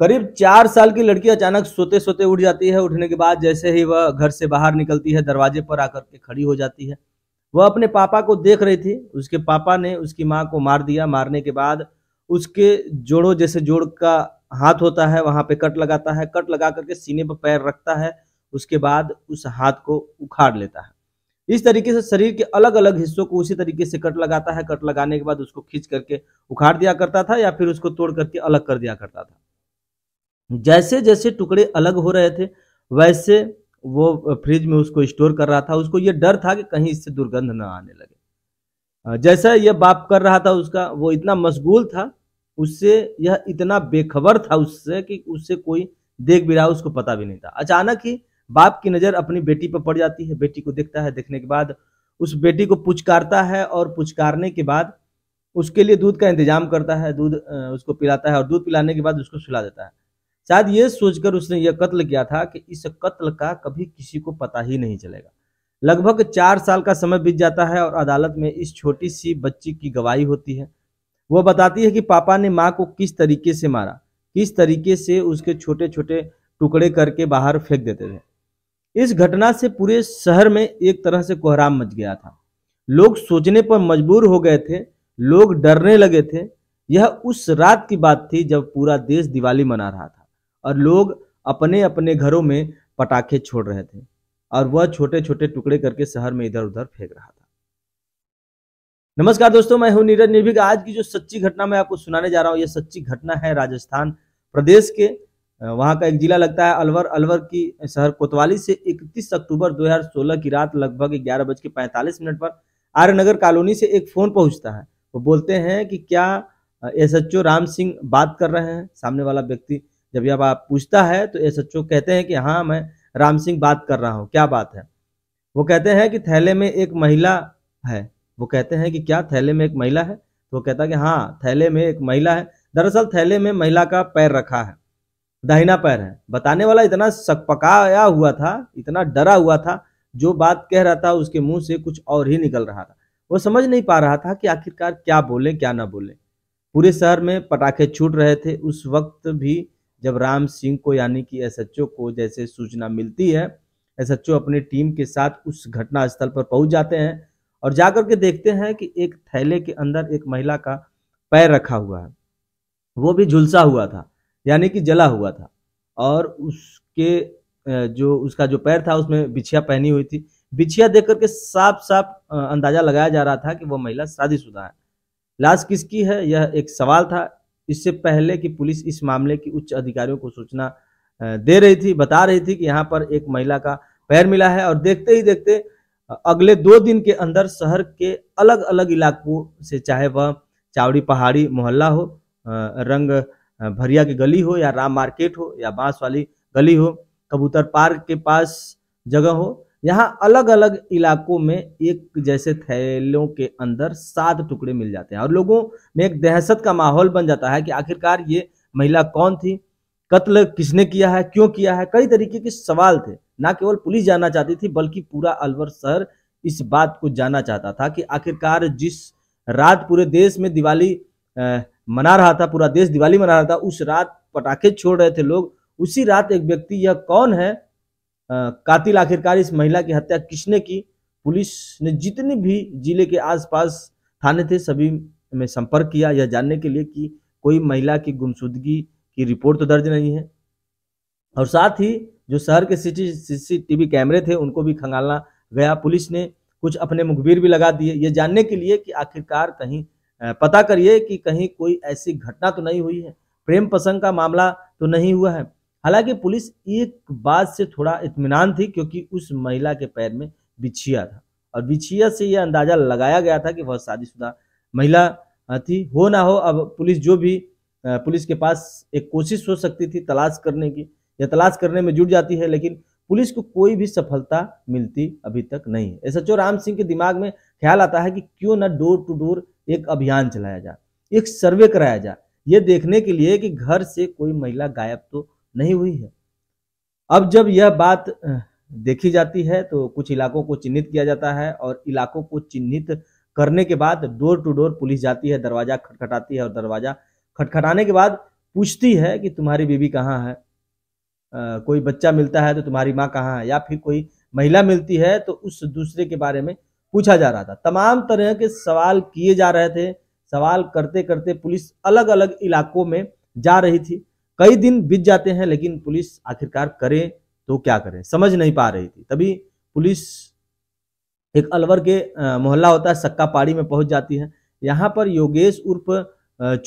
करीब चार साल की लड़की अचानक सोते सोते उठ जाती है उठने के बाद जैसे ही वह घर से बाहर निकलती है दरवाजे पर आकर के खड़ी हो जाती है वह अपने पापा को देख रही थी उसके पापा ने उसकी माँ को मार दिया मारने के बाद उसके जोड़ों जैसे जोड़ का हाथ होता है वहां पे कट लगाता है कट लगा करके सीने पर पैर रखता है उसके बाद उस हाथ को उखाड़ लेता है इस तरीके से शरीर के अलग अलग हिस्सों को उसी तरीके से कट लगाता है कट लगाने के बाद उसको खींच करके उखाड़ दिया करता था या फिर उसको तोड़ करके अलग कर दिया करता था जैसे जैसे टुकड़े अलग हो रहे थे वैसे वो फ्रिज में उसको स्टोर कर रहा था उसको ये डर था कि कहीं इससे दुर्गंध ना आने लगे जैसा यह बाप कर रहा था उसका वो इतना मशगूल था उससे यह इतना बेखबर था उससे कि उससे कोई देख भी रहा उसको पता भी नहीं था अचानक ही बाप की नज़र अपनी बेटी पर पड़ जाती है बेटी को देखता है देखने के बाद उस बेटी को पुचकारता है और पुचकारने के बाद उसके लिए दूध का इंतजाम करता है दूध उसको पिलाता है और दूध पिलाने के बाद उसको सुला देता है शायद ये सोचकर उसने यह कत्ल किया था कि इस कत्ल का कभी किसी को पता ही नहीं चलेगा लगभग चार साल का समय बीत जाता है और अदालत में इस छोटी सी बच्ची की गवाही होती है वह बताती है कि पापा ने माँ को किस तरीके से मारा किस तरीके से उसके छोटे छोटे टुकड़े करके बाहर फेंक देते थे इस घटना से पूरे शहर में एक तरह से कोहराम मच गया था लोग सोचने पर मजबूर हो गए थे लोग डरने लगे थे यह उस रात की बात थी जब पूरा देश दिवाली मना रहा था और लोग अपने अपने घरों में पटाखे छोड़ रहे थे और वह छोटे छोटे टुकड़े करके शहर में इधर उधर फेंक रहा था नमस्कार दोस्तों मैं हूं नीरज निर्भिक आज की जो सच्ची घटना मैं आपको सुनाने जा रहा हूं यह सच्ची घटना है राजस्थान प्रदेश के वहां का एक जिला लगता है अलवर अलवर की शहर कोतवाली से 31 अक्टूबर 2016 की रात लगभग ग्यारह बज के पैंतालीस मिनट पर आर्यनगर कॉलोनी से एक फोन पहुंचता है वो बोलते हैं कि क्या एसएचओ राम सिंह बात कर रहे हैं सामने वाला व्यक्ति जब जब आप पूछता है तो एस कहते हैं कि हाँ मैं राम सिंह बात कर रहा हूँ क्या बात है वो कहते हैं कि थैले में एक महिला है वो कहते हैं कि क्या थैले में एक महिला है तो वो कहता है कि हाँ थैले में एक महिला है दरअसल थैले में महिला का पैर रखा है दाहिना पैर है बताने वाला इतना सकपकाया हुआ था इतना डरा हुआ था जो बात कह रहा था उसके मुंह से कुछ और ही निकल रहा था वो समझ नहीं पा रहा था कि आखिरकार क्या बोले क्या ना बोले पूरे शहर में पटाखे छूट रहे थे उस वक्त भी जब राम सिंह को यानी कि एसएचओ को जैसे सूचना मिलती है एसएचओ अपनी टीम के साथ उस घटना स्थल पर पहुंच जाते हैं और जाकर के देखते हैं कि एक थैले के अंदर एक महिला का पैर रखा हुआ है वो भी झुलसा हुआ था यानी कि जला हुआ था और उसके जो उसका जो पैर था उसमें बिछिया पहनी हुई थी बिछिया देख करके साफ साफ अंदाजा लगाया जा रहा था कि वो महिला शादीशुदा है लाश किसकी है यह एक सवाल था इससे पहले कि पुलिस इस मामले की उच्च अधिकारियों को सूचना दे रही थी बता रही थी कि यहाँ पर एक महिला का पैर मिला है और देखते ही देखते अगले दो दिन के अंदर शहर के अलग अलग इलाकों से चाहे वह चावड़ी पहाड़ी मोहल्ला हो रंग भरिया की गली हो या राम मार्केट हो या बांस वाली गली हो कबूतर पार्क के पास जगह हो यहाँ अलग अलग इलाकों में एक जैसे थैलों के अंदर सात टुकड़े मिल जाते हैं और लोगों में एक दहशत का माहौल बन जाता है कि आखिरकार ये महिला कौन थी कत्ल किसने किया है क्यों किया है कई तरीके के सवाल थे ना केवल पुलिस जानना चाहती थी बल्कि पूरा अलवर शहर इस बात को जानना चाहता था कि आखिरकार जिस रात पूरे देश में दिवाली आ, मना रहा था पूरा देश दिवाली मना रहा था उस रात पटाखे छोड़ रहे थे लोग उसी रात एक व्यक्ति यह कौन है कातिल आखिरकार इस महिला की हत्या किसने की पुलिस ने जितने भी जिले के आसपास थाने थे सभी में संपर्क किया यह जानने के लिए कि कोई महिला की गुमशुदगी की रिपोर्ट तो दर्ज नहीं है और साथ ही जो शहर के सिटी सीसीटीवी कैमरे थे उनको भी खंगालना गया पुलिस ने कुछ अपने मुखबिर भी लगा दिए ये जानने के लिए कि आखिरकार कहीं पता करिए कि कहीं कोई ऐसी घटना तो नहीं हुई है प्रेम पसंद का मामला तो नहीं हुआ है हालांकि पुलिस एक बात से थोड़ा इतमान थी क्योंकि उस महिला के पैर में बिछिया था और बिछिया से यह अंदाजा लगाया गया था कि वह शादीशुदा महिला थी हो ना हो अब पुलिस जो भी पुलिस के पास एक कोशिश हो सकती थी तलाश करने की या तलाश करने में जुट जाती है लेकिन पुलिस को कोई भी सफलता मिलती अभी तक नहीं है एस राम सिंह के दिमाग में ख्याल आता है कि क्यों ना डोर टू डोर एक अभियान चलाया जाए एक सर्वे कराया जाए ये देखने के लिए कि घर से कोई महिला गायब तो नहीं हुई है अब जब यह बात देखी जाती है तो कुछ इलाकों को चिन्हित किया जाता है और इलाकों को चिन्हित करने के बाद डोर टू डोर पुलिस जाती है दरवाजा खटखटाती है और दरवाजा खटखटाने के बाद पूछती है कि तुम्हारी बीबी कहाँ है आ, कोई बच्चा मिलता है तो तुम्हारी माँ कहाँ है या फिर कोई महिला मिलती है तो उस दूसरे के बारे में पूछा जा रहा था तमाम तरह के सवाल किए जा रहे थे सवाल करते करते पुलिस अलग अलग इलाकों में जा रही थी कई दिन बीत जाते हैं लेकिन पुलिस आखिरकार करे तो क्या करे समझ नहीं पा रही थी तभी पुलिस एक अलवर के मोहल्ला होता है सक्का पाड़ी में पहुंच जाती है यहाँ पर योगेश उर्फ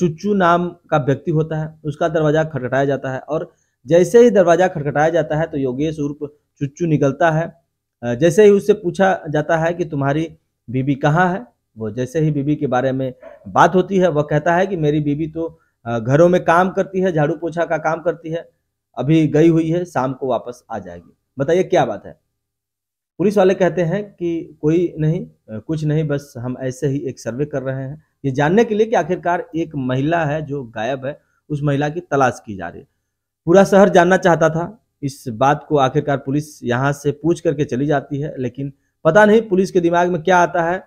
चुच्चू नाम का व्यक्ति होता है उसका दरवाजा खटखटाया जाता है और जैसे ही दरवाजा खटखटाया जाता है तो योगेश उर्फ चुच्चू निकलता है जैसे ही उससे पूछा जाता है कि तुम्हारी बीबी कहाँ है वो जैसे ही बीबी के बारे में बात होती है वह कहता है कि मेरी बीबी तो घरों में काम करती है झाड़ू पोछा का काम करती है अभी गई हुई है शाम को वापस आ जाएगी बताइए क्या बात है पुलिस वाले कहते हैं कि कोई नहीं कुछ नहीं बस हम ऐसे ही एक सर्वे कर रहे हैं ये जानने के लिए कि आखिरकार एक महिला है जो गायब है उस महिला की तलाश की जा रही है पूरा शहर जानना चाहता था इस बात को आखिरकार पुलिस यहाँ से पूछ करके चली जाती है लेकिन पता नहीं पुलिस के दिमाग में क्या आता है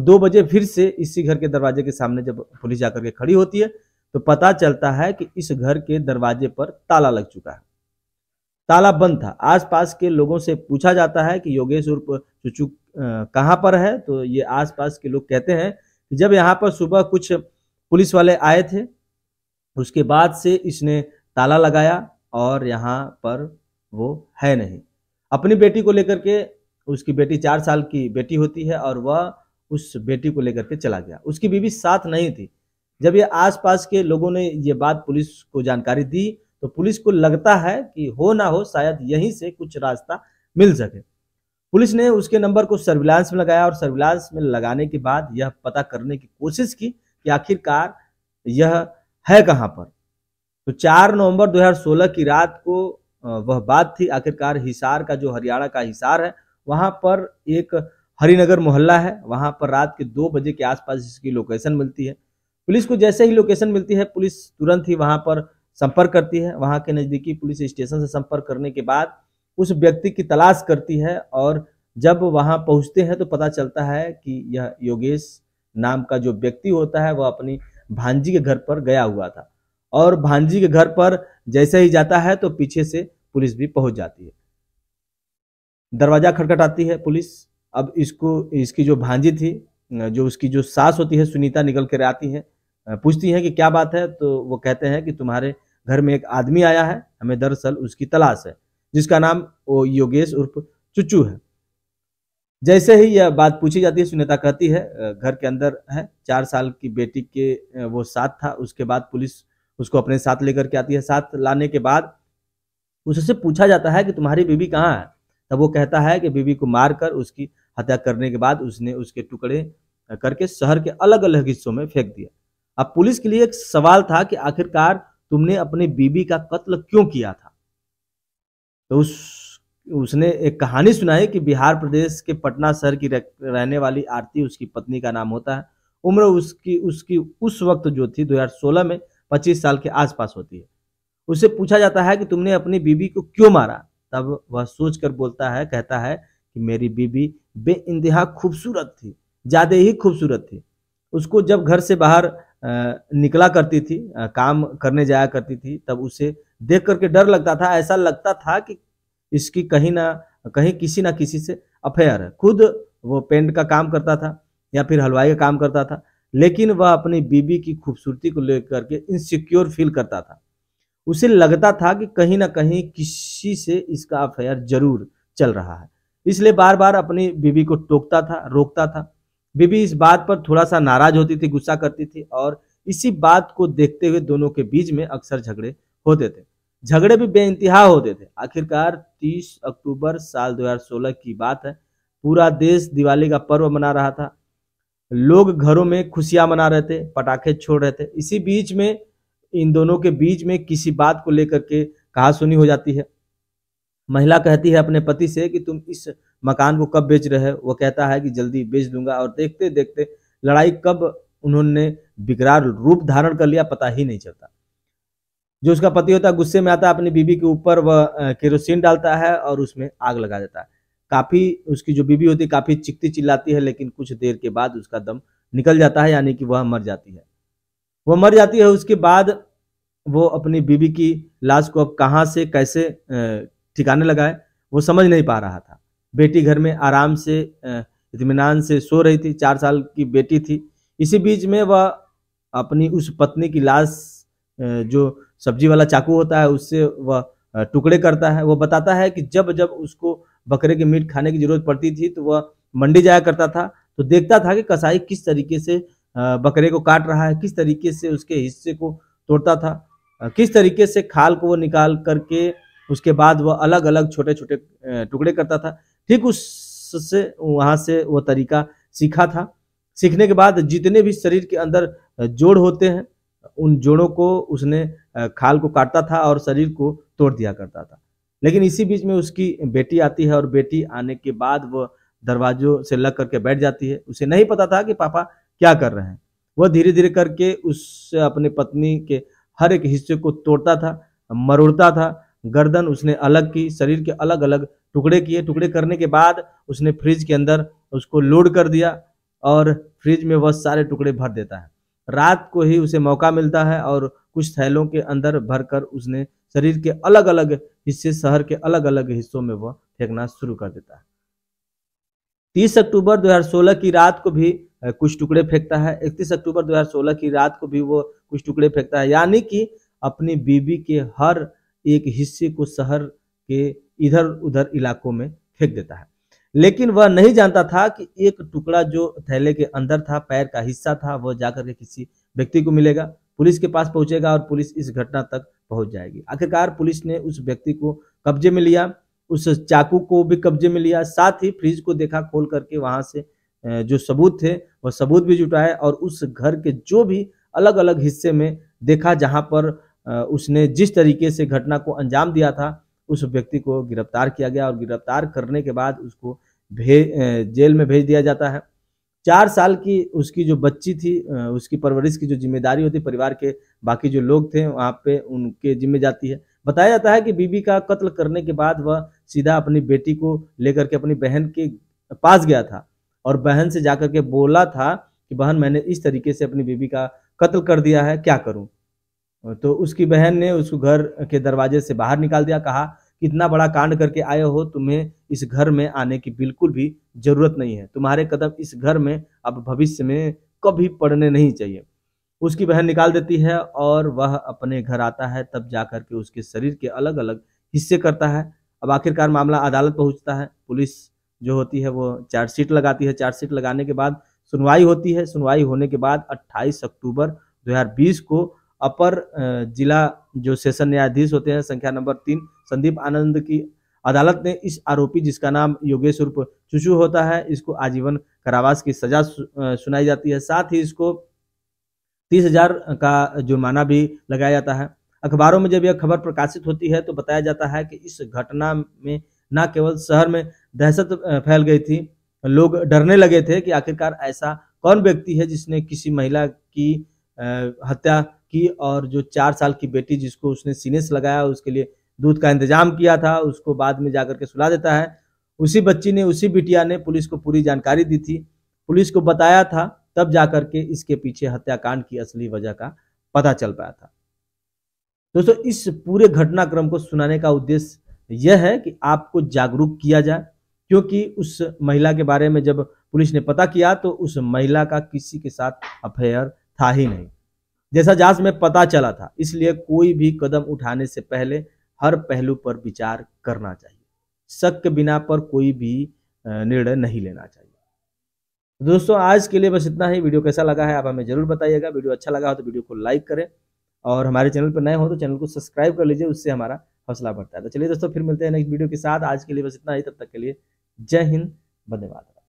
दो बजे फिर से इसी घर के दरवाजे के सामने जब पुलिस जाकर के खड़ी होती है तो पता चलता है कि इस घर के दरवाजे पर ताला लग चुका है ताला बंद था आसपास के लोगों से पूछा जाता है कि योगेश उर्फ चुचू कहाँ पर है तो ये आसपास के लोग कहते हैं कि जब यहाँ पर सुबह कुछ पुलिस वाले आए थे उसके बाद से इसने ताला लगाया और यहाँ पर वो है नहीं अपनी बेटी को लेकर के उसकी बेटी चार साल की बेटी होती है और वह उस बेटी को लेकर के चला गया उसकी बीवी साथ नहीं थी जब ये आसपास के लोगों ने ये बात पुलिस को जानकारी दी तो पुलिस को लगता है कि हो ना हो शायद यहीं से कुछ रास्ता मिल सके पुलिस ने उसके नंबर को सर्विलांस में लगाया और सर्विलांस में लगाने के बाद यह पता करने की कोशिश की कि आखिरकार यह है कहाँ पर तो 4 नवंबर 2016 की रात को वह बात थी आखिरकार हिसार का जो हरियाणा का हिसार है वहां पर एक हरिनगर मोहल्ला है वहां पर रात के दो बजे के आसपास इसकी लोकेशन मिलती है पुलिस को जैसे ही लोकेशन मिलती है पुलिस तुरंत ही वहां पर संपर्क करती है वहां के नज़दीकी पुलिस स्टेशन से संपर्क करने के बाद उस व्यक्ति की तलाश करती है और जब वहां पहुंचते हैं तो पता चलता है कि यह योगेश नाम का जो व्यक्ति होता है वह अपनी भांजी के घर पर गया हुआ था और भांजी के घर पर जैसे ही जाता है तो पीछे से पुलिस भी पहुंच जाती है दरवाजा खटखटाती है पुलिस अब इसको इसकी जो भांजी थी जो उसकी जो सास होती है सुनीता निकल कर आती है पूछती हैं कि क्या बात है तो वो कहते हैं कि तुम्हारे घर में एक आदमी आया है हमें दरअसल उसकी तलाश है जिसका नाम वो योगेश उर्फ चुचू है जैसे ही यह बात पूछी जाती है सुनीता कहती है घर के अंदर है चार साल की बेटी के वो साथ था उसके बाद पुलिस उसको अपने साथ लेकर के आती है साथ लाने के बाद उससे पूछा जाता है कि तुम्हारी बीबी कहाँ है तब वो कहता है कि बीबी को मारकर उसकी हत्या करने के बाद उसने उसके टुकड़े करके शहर के अलग अलग हिस्सों में फेंक दिया अब पुलिस के लिए एक सवाल था कि आखिरकार तुमने अपनी बीबी का कत्ल क्यों किया था तो उस उसने एक कहानी सुनाई कि बिहार प्रदेश के पटना शहर की रहने वाली आरती उसकी पत्नी का नाम होता है उम्र उसकी उसकी उस वक्त जो थी 2016 में 25 साल के आसपास होती है उसे पूछा जाता है कि तुमने अपनी बीबी को क्यों मारा तब वह सोचकर बोलता है कहता है कि मेरी बीबी बे खूबसूरत थी ज़्यादा ही खूबसूरत थी उसको जब घर से बाहर निकला करती थी काम करने जाया करती थी तब उसे देख करके डर लगता था ऐसा लगता था कि इसकी कहीं ना कहीं किसी ना किसी से अफेयर है खुद वो पेंट का काम करता था या फिर हलवाई का काम करता था लेकिन वह अपनी बीबी की खूबसूरती को लेकर के इनसिक्योर फील करता था उसे लगता था कि कहीं ना कहीं किसी से इसका अफेयर जरूर चल रहा है इसलिए बार बार अपनी बीबी को टोकता था रोकता था बीबी इस बात पर थोड़ा सा नाराज होती थी गुस्सा करती थी और इसी बात को देखते हुए दोनों के बीच में अक्सर झगड़े होते थे झगड़े भी बेइंतहा होते थे आखिरकार 30 अक्टूबर साल 2016 की बात है पूरा देश दिवाली का पर्व मना रहा था लोग घरों में खुशियां मना रहे थे पटाखे छोड़ रहे थे इसी बीच में इन दोनों के बीच में किसी बात को लेकर के कहा सुनी हो जाती है महिला कहती है अपने पति से कि तुम इस मकान वो कब बेच रहे हैं वो कहता है कि जल्दी बेच दूंगा और देखते देखते लड़ाई कब उन्होंने विकरार रूप धारण कर लिया पता ही नहीं चलता जो उसका पति होता है गुस्से में आता है अपनी बीबी के ऊपर वह केरोसिन डालता है और उसमें आग लगा देता है काफ़ी उसकी जो बीबी होती है काफ़ी चिकती चिल्लाती है लेकिन कुछ देर के बाद उसका दम निकल जाता है यानी कि वह मर जाती है वह मर जाती है उसके बाद वो अपनी बीबी की लाश को अब कहाँ से कैसे ठिकाने लगाए वो समझ नहीं पा रहा था बेटी घर में आराम से इतमान से सो रही थी चार साल की बेटी थी इसी बीच में वह अपनी उस पत्नी की लाश जो सब्जी वाला चाकू होता है उससे वह टुकड़े करता है वह बताता है कि जब जब उसको बकरे की मीट खाने की जरूरत पड़ती थी तो वह मंडी जाया करता था तो देखता था कि कसाई किस तरीके से बकरे को काट रहा है किस तरीके से उसके हिस्से को तोड़ता था किस तरीके से खाल को वो निकाल करके उसके बाद वह अलग अलग छोटे छोटे टुकड़े करता था ठीक उससे वहाँ से वो तरीका सीखा था सीखने के बाद जितने भी शरीर के अंदर जोड़ होते हैं उन जोड़ों को उसने खाल को काटता था और शरीर को तोड़ दिया करता था लेकिन इसी बीच में उसकी बेटी आती है और बेटी आने के बाद वह दरवाजों से लग करके बैठ जाती है उसे नहीं पता था कि पापा क्या कर रहे हैं वह धीरे धीरे करके उस अपने पत्नी के हर एक हिस्से को तोड़ता था मरोड़ता था गर्दन उसने अलग की शरीर के अलग अलग टुकड़े किए टुकड़े करने के बाद उसने फ्रिज के अंदर उसको लोड कर दिया और फ्रिज में वह सारे टुकड़े भर देता है रात को ही उसे मौका मिलता है और कुछ थैलों के अंदर भरकर उसने शरीर के अलग अलग हिस्से शहर के अलग अलग हिस्सों में वह फेंकना शुरू कर देता है तीस अक्टूबर 2016 की रात को भी कुछ टुकड़े फेंकता है इकतीस अक्टूबर 2016 की रात को भी वो कुछ टुकड़े फेंकता है यानी कि अपनी बीबी के हर एक हिस्से को शहर के इधर उधर इलाकों में फेंक देता है लेकिन वह नहीं जानता था कि एक टुकड़ा जो थैले के अंदर था पैर का हिस्सा था वह जाकर के किसी व्यक्ति को मिलेगा पुलिस के पास पहुंचेगा और पुलिस इस घटना तक पहुंच जाएगी आखिरकार पुलिस ने उस व्यक्ति को कब्जे में लिया उस चाकू को भी कब्जे में लिया साथ ही फ्रिज को देखा खोल करके वहां से जो सबूत थे वह सबूत भी जुटाए और उस घर के जो भी अलग अलग हिस्से में देखा जहां पर उसने जिस तरीके से घटना को अंजाम दिया था उस व्यक्ति को गिरफ्तार किया गया और गिरफ्तार करने के बाद उसको भेज जेल में भेज दिया जाता है चार साल की उसकी जो बच्ची थी उसकी परवरिश की जो जिम्मेदारी होती परिवार के बाकी जो लोग थे वहाँ पे उनके जिम्मे जाती है बताया जाता है कि बीबी का कत्ल करने के बाद वह सीधा अपनी बेटी को लेकर के अपनी बहन के पास गया था और बहन से जाकर के बोला था कि बहन मैंने इस तरीके से अपनी बीबी का कत्ल कर दिया है क्या करूं तो उसकी बहन ने उसको घर के दरवाजे से बाहर निकाल दिया कहा इतना बड़ा कांड करके आए हो तुम्हें इस घर में आने की बिल्कुल भी जरूरत नहीं है तुम्हारे कदम इस घर में अब भविष्य में कभी पड़ने नहीं चाहिए उसकी बहन निकाल देती है और वह अपने घर आता है तब जा करके उसके शरीर के अलग अलग हिस्से करता है अब आखिरकार मामला अदालत पहुंचता है पुलिस जो होती है वो चार्जशीट लगाती है चार्जशीट लगाने के बाद सुनवाई होती है सुनवाई होने के बाद 28 अक्टूबर 2020 को अपर जिला जो सेशन न्यायाधीश होते हैं संख्या नंबर तीन संदीप आनंद की अदालत ने इस आरोपी जिसका नाम योगेश रूप चुचू होता है इसको आजीवन कारावास की सजा सुनाई जाती है साथ ही इसको तीस हजार का जुर्माना भी लगाया जाता है अखबारों में जब यह खबर प्रकाशित होती है तो बताया जाता है कि इस घटना में न केवल शहर में दहशत फैल गई थी लोग डरने लगे थे कि आखिरकार ऐसा कौन व्यक्ति है जिसने किसी महिला की हत्या की और जो चार साल की बेटी जिसको उसने सीने से लगाया उसके लिए दूध का इंतजाम किया था उसको बाद में जाकर के सुला देता है उसी बच्ची ने उसी बिटिया ने पुलिस को पूरी जानकारी दी थी पुलिस को बताया था तब जाकर के इसके पीछे हत्याकांड की असली वजह का पता चल पाया था दोस्तों इस पूरे घटनाक्रम को सुनाने का उद्देश्य यह है कि आपको जागरूक किया जाए क्योंकि उस महिला के बारे में जब पुलिस ने पता किया तो उस महिला का किसी के साथ अफेयर था ही नहीं जैसा जांच में पता चला था इसलिए कोई भी कदम उठाने से पहले हर पहलू पर विचार करना चाहिए शक के बिना पर कोई भी निर्णय नहीं लेना चाहिए तो दोस्तों आज के लिए बस इतना ही वीडियो कैसा लगा है आप हमें जरूर बताइएगा वीडियो अच्छा लगा हो तो वीडियो को लाइक करें और हमारे चैनल पर नए हो तो चैनल को सब्सक्राइब कर लीजिए उससे हमारा हौसला बढ़ता है तो चलिए दोस्तों फिर मिलते हैं नेक्स्ट वीडियो के साथ आज के लिए बस इतना ही तब तक के लिए जय हिंद धन्यवाद